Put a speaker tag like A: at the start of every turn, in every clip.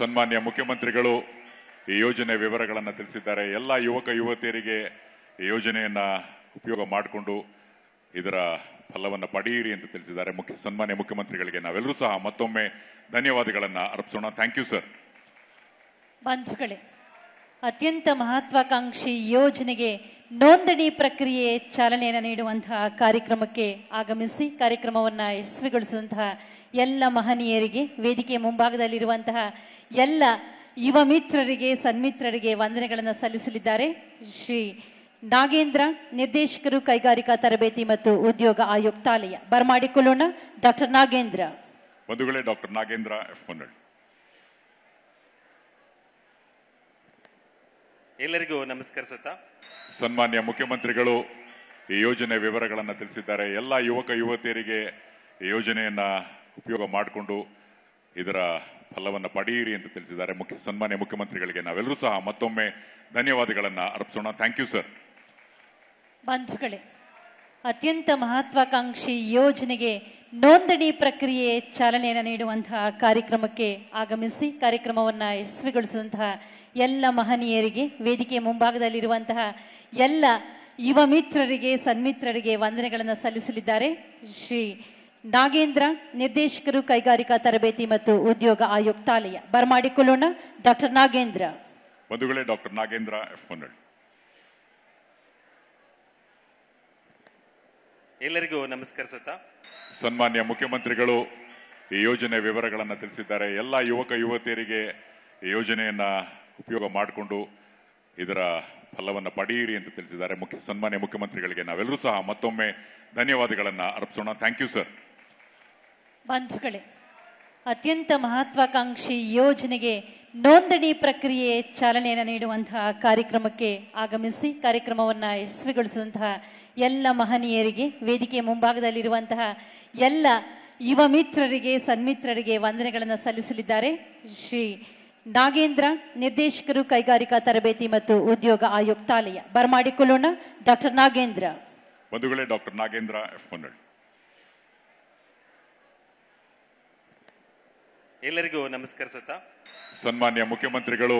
A: ಸನ್ಮಾನ್ಯ ಮುಖ್ಯಮಂತ್ರಿಗಳು ಈ ಯೋಜನೆ ವಿವರಗಳನ್ನು ತಿಳಿಸಿದ್ದಾರೆ ಎಲ್ಲ ಯುವಕ ಯುವತಿಯರಿಗೆ ಈ ಯೋಜನೆಯನ್ನ ಉಪಯೋಗ ಮಾಡಿಕೊಂಡು ಇದರ ಫಲವನ್ನು ಪಡೆಯಿರಿ ಅಂತ ತಿಳಿಸಿದ್ದಾರೆ ಮುಖ್ಯ ಸನ್ಮಾನ್ಯ ಮುಖ್ಯಮಂತ್ರಿಗಳಿಗೆ ನಾವೆಲ್ಲರೂ ಸಹ ಮತ್ತೊಮ್ಮೆ ಧನ್ಯವಾದಗಳನ್ನು ಅರ್ಪಿಸೋಣ ಥ್ಯಾಂಕ್ ಯು ಸರ್
B: ಬಂಧುಗಳೇ ಅತ್ಯಂತ ಮಹತ್ವಾಕಾಂಕ್ಷಿ ಯೋಜನೆಗೆ ನೋಂದಣಿ ಪ್ರಕ್ರಿಯೆ ಚಾಲನೆಯನ್ನು ನೀಡುವಂತಹ ಕಾರ್ಯಕ್ರಮಕ್ಕೆ ಆಗಮಿಸಿ ಕಾರ್ಯಕ್ರಮವನ್ನು ಯಶಸ್ವಿಗೊಳಿಸಿದಂತಹ ಎಲ್ಲ ಮಹನೀಯರಿಗೆ ವೇದಿಕೆ ಮುಂಭಾಗದಲ್ಲಿರುವಂತಹ ಎಲ್ಲ ಯುವ ಮಿತ್ರರಿಗೆ ಸನ್ಮಿತ್ರರಿಗೆ ವಂದನೆಗಳನ್ನು ಸಲ್ಲಿಸಲಿದ್ದಾರೆ ಶ್ರೀ ನಾಗೇಂದ್ರ ನಿರ್ದೇಶಕರು ಕೈಗಾರಿಕಾ ತರಬೇತಿ ಮತ್ತು ಉದ್ಯೋಗ ಆಯುಕ್ತಾಲಯ ಬರಮಾಡಿಕೊಳ್ಳೋಣ ಡಾಕ್ಟರ್ ನಾಗೇಂದ್ರ
A: ಬಂಧುಗಳೇ ಡಾಕ್ಟರ್ ನಾಗೇಂದ್ರ ಎಫ್ ಎಲ್ಲರಿಗೂ ನಮಸ್ಕರಿಸುತ್ತಾ ಸನ್ಮಾನ್ಯ ಮುಖ್ಯಮಂತ್ರಿಗಳು ಈ ಯೋಜನೆ ವಿವರಗಳನ್ನು ತಿಳಿಸಿದ್ದಾರೆ ಎಲ್ಲ ಯುವಕ ಯುವತಿಯರಿಗೆ ಈ ಯೋಜನೆಯನ್ನ ಉಪಯೋಗ ಮಾಡಿಕೊಂಡು ಇದರ ಫಲವನ್ನು ಪಡೆಯಿರಿ ಅಂತ ತಿಳಿಸಿದ್ದಾರೆ ಮುಖ್ಯ ಸನ್ಮಾನ್ಯ ಮುಖ್ಯಮಂತ್ರಿಗಳಿಗೆ ನಾವೆಲ್ಲರೂ ಸಹ ಮತ್ತೊಮ್ಮೆ ಧನ್ಯವಾದಗಳನ್ನು ಅರ್ಪಿಸೋಣ ಥ್ಯಾಂಕ್ ಯು ಸರ್
B: ಬಂಧುಗಳೇ ಅತ್ಯಂತ ಮಹತ್ವಾಕಾಂಕ್ಷಿ ಯೋಜನೆಗೆ ನೋಂದಣಿ ಪ್ರಕ್ರಿಯೆ ಚಾಲನೆಯನ್ನು ನೀಡುವಂತಹ ಕಾರ್ಯಕ್ರಮಕ್ಕೆ ಆಗಮಿಸಿ ಕಾರ್ಯಕ್ರಮವನ್ನು ಯಶಸ್ವಿಗೊಳಿಸಿದಂತಹ ಎಲ್ಲ ಮಹನೀಯರಿಗೆ ವೇದಿಕೆ ಮುಂಭಾಗದಲ್ಲಿರುವಂತಹ ಎಲ್ಲ ಯುವ ಮಿತ್ರರಿಗೆ ಸನ್ಮಿತ್ರರಿಗೆ ವಂದನೆಗಳನ್ನು ಸಲ್ಲಿಸಲಿದ್ದಾರೆ ಶ್ರೀ ನಾಗೇಂದ್ರ ನಿರ್ದೇಶಕರು ಕೈಗಾರಿಕಾ ತರಬೇತಿ ಮತ್ತು ಉದ್ಯೋಗ ಆಯುಕ್ತಾಲಯ ಬರಮಾಡಿಕೊಳ್ಳೋಣ ಡಾಕ್ಟರ್ ನಾಗೇಂದ್ರ
A: ಬಂಧುಗಳೇ ಡಾಕ್ಟರ್ ನಾಗೇಂದ್ರ ಎಲ್ಲರಿಗೂ ನಮಸ್ಕರಿಸುತ್ತಾ ಸನ್ಮಾನ್ಯ ಮುಖ್ಯಮಂತ್ರಿಗಳು ಈ ಯೋಜನೆ ವಿವರಗಳನ್ನು ತಿಳಿಸಿದ್ದಾರೆ ಎಲ್ಲ ಯುವಕ ಯುವತಿಯರಿಗೆ ಈ ಯೋಜನೆಯನ್ನ ಉಪಯೋಗ ಮಾಡಿಕೊಂಡು ಇದರ ಫಲವನ್ನು ಪಡೆಯಿರಿ ಅಂತ ತಿಳಿಸಿದ್ದಾರೆ ಮುಖ್ಯ ಸನ್ಮಾನ್ಯ ಮುಖ್ಯಮಂತ್ರಿಗಳಿಗೆ ನಾವೆಲ್ಲರೂ ಸಹ ಮತ್ತೊಮ್ಮೆ ಧನ್ಯವಾದಗಳನ್ನು ಅರ್ಪಿಸೋಣ ಥ್ಯಾಂಕ್ ಯು ಸರ್
B: ಬಂಧುಗಳೇ ಅತ್ಯಂತ ಮಹತ್ವಾಕಾಂಕ್ಷಿ ಯೋಜನೆಗೆ ನೋಂದಣಿ ಪ್ರಕ್ರಿಯೆ ಚಾಲನೆಯನ್ನು ನೀಡುವಂತಹ ಕಾರ್ಯಕ್ರಮಕ್ಕೆ ಆಗಮಿಸಿ ಕಾರ್ಯಕ್ರಮವನ್ನು ಯಶಸ್ವಿಗೊಳಿಸಿದಂತಹ ಎಲ್ಲ ಮಹನೀಯರಿಗೆ ವೇದಿಕೆ ಮುಂಭಾಗದಲ್ಲಿರುವಂತಹ ಎಲ್ಲ ಯುವ ಮಿತ್ರರಿಗೆ ಸನ್ಮಿತ್ರರಿಗೆ ವಂದನೆಗಳನ್ನು ಸಲ್ಲಿಸಲಿದ್ದಾರೆ ಶ್ರೀ ನಾಗೇಂದ್ರ ನಿರ್ದೇಶಕರು ಕೈಗಾರಿಕಾ ತರಬೇತಿ ಮತ್ತು ಉದ್ಯೋಗ ಆಯುಕ್ತಾಲಯ ಬರಮಾಡಿಕೊಳ್ಳೋಣ ಡಾಕ್ಟರ್ ನಾಗೇಂದ್ರ
A: ಬಂಧುಗಳೇ ಡಾಕ್ಟರ್ ನಾಗೇಂದ್ರ ಎಫ್ ಎಲ್ಲರಿಗೂ ನಮಸ್ಕರಿಸುತ್ತಾ ಸನ್ಮಾನ್ಯ ಮುಖ್ಯಮಂತ್ರಿಗಳು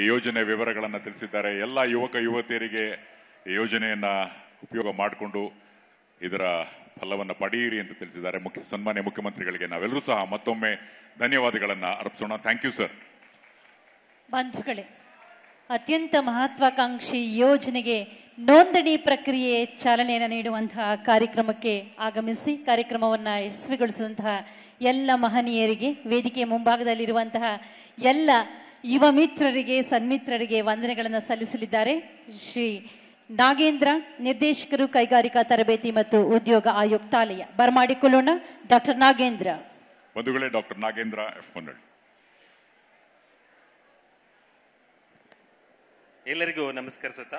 A: ಈ ಯೋಜನೆ ವಿವರಗಳನ್ನು ತಿಳಿಸಿದ್ದಾರೆ ಎಲ್ಲ ಯುವಕ ಯುವತಿಯರಿಗೆ ಈ ಯೋಜನೆಯನ್ನ ಉಪಯೋಗ ಮಾಡಿಕೊಂಡು ಇದರ ಫಲವನ್ನು ಪಡೆಯಿರಿ ಅಂತ ತಿಳಿಸಿದ್ದಾರೆ ಮುಖ್ಯ ಸನ್ಮಾನ್ಯ ಮುಖ್ಯಮಂತ್ರಿಗಳಿಗೆ ನಾವೆಲ್ಲರೂ ಸಹ ಮತ್ತೊಮ್ಮೆ ಧನ್ಯವಾದಗಳನ್ನು ಅರ್ಪಿಸೋಣ ಥ್ಯಾಂಕ್ ಯು ಸರ್
B: ಬಂಧುಗಳೇ ಅತ್ಯಂತ ಮಹತ್ವಾಕಾಂಕ್ಷಿ ಯೋಜನೆಗೆ ನೋಂದಣಿ ಪ್ರಕ್ರಿಯೆ ಚಾಲನೆಯನ್ನು ನೀಡುವಂತಹ ಕಾರ್ಯಕ್ರಮಕ್ಕೆ ಆಗಮಿಸಿ ಕಾರ್ಯಕ್ರಮವನ್ನು ಯಶಸ್ವಿಗೊಳಿಸಿದಂತಹ ಎಲ್ಲ ಮಹನೀಯರಿಗೆ ವೇದಿಕೆ ಮುಂಭಾಗದಲ್ಲಿರುವಂತಹ ಎಲ್ಲ ಯುವ ಮಿತ್ರರಿಗೆ ಸನ್ಮಿತ್ರರಿಗೆ ವಂದನೆಗಳನ್ನು ಸಲ್ಲಿಸಲಿದ್ದಾರೆ ಶ್ರೀ ನಾಗೇಂದ್ರ ನಿರ್ದೇಶಕರು ಕೈಗಾರಿಕಾ ತರಬೇತಿ ಮತ್ತು ಉದ್ಯೋಗ ಆಯುಕ್ತಾಲಯ ಬರಮಾಡಿಕೊಳ್ಳೋಣ ಡಾಕ್ಟರ್ ನಾಗೇಂದ್ರ
A: ಬಂಧುಗಳೇ ಡಾಕ್ಟರ್ ನಾಗೇಂದ್ರ ಎಫ್ ಎಲ್ಲರಿಗೂ ನಮಸ್ಕರಿಸುತ್ತಾ